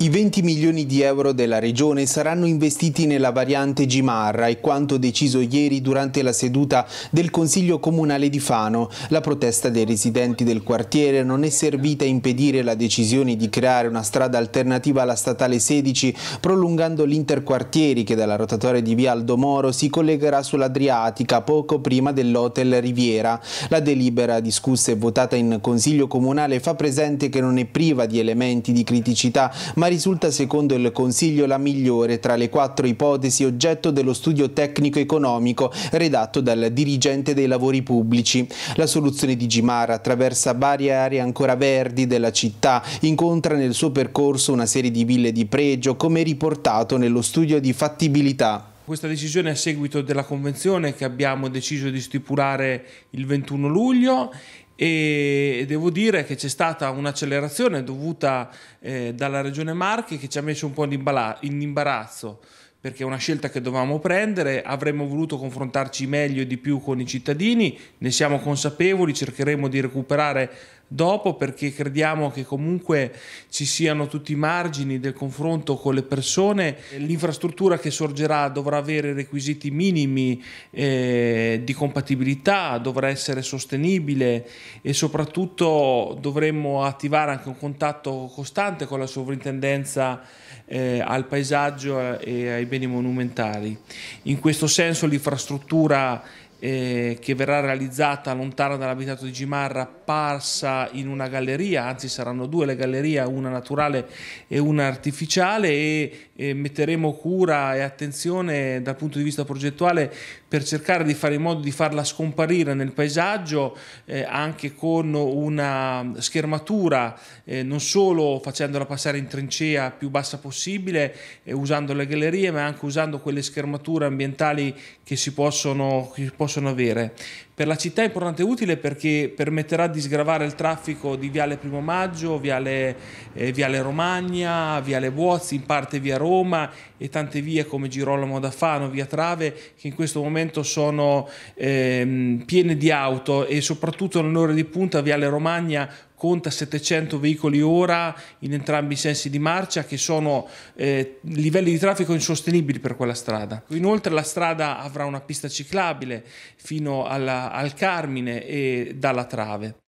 I 20 milioni di euro della Regione saranno investiti nella variante Gimarra e quanto deciso ieri durante la seduta del Consiglio Comunale di Fano. La protesta dei residenti del quartiere non è servita a impedire la decisione di creare una strada alternativa alla Statale 16 prolungando l'interquartieri che dalla rotatoria di Via Aldo Moro si collegherà sull'Adriatica poco prima dell'Hotel Riviera. La delibera discussa e votata in Consiglio Comunale fa presente che non è priva di elementi di criticità ma risulta secondo il Consiglio la migliore tra le quattro ipotesi oggetto dello studio tecnico-economico redatto dal dirigente dei lavori pubblici. La soluzione di Gimara attraversa varie aree ancora verdi della città, incontra nel suo percorso una serie di ville di pregio come riportato nello studio di fattibilità questa decisione è a seguito della convenzione che abbiamo deciso di stipulare il 21 luglio e devo dire che c'è stata un'accelerazione dovuta eh, dalla regione Marche che ci ha messo un po' in imbarazzo perché è una scelta che dovevamo prendere, avremmo voluto confrontarci meglio e di più con i cittadini, ne siamo consapevoli, cercheremo di recuperare dopo perché crediamo che comunque ci siano tutti i margini del confronto con le persone. L'infrastruttura che sorgerà dovrà avere requisiti minimi eh, di compatibilità, dovrà essere sostenibile e soprattutto dovremmo attivare anche un contatto costante con la sovrintendenza eh, al paesaggio e ai beni monumentali. In questo senso l'infrastruttura eh, che verrà realizzata lontana dall'abitato di Gimarra, apparsa in una galleria, anzi saranno due le gallerie, una naturale e una artificiale e eh, metteremo cura e attenzione dal punto di vista progettuale per cercare di fare in modo di farla scomparire nel paesaggio eh, anche con una schermatura, eh, non solo facendola passare in trincea più bassa possibile, eh, usando le gallerie, ma anche usando quelle schermature ambientali che si possono, che possono possono avere. Per la città è importante e utile perché permetterà di sgravare il traffico di Viale Primo Maggio, Viale, eh, Viale Romagna, Viale Buozzi, in parte Via Roma e tante vie come Girolamo da Fano, Via Trave, che in questo momento sono eh, piene di auto e soprattutto nell'ora di punta Viale Romagna conta 700 veicoli ora in entrambi i sensi di marcia che sono eh, livelli di traffico insostenibili per quella strada. Inoltre la strada avrà una pista ciclabile fino alla, al Carmine e dalla Trave.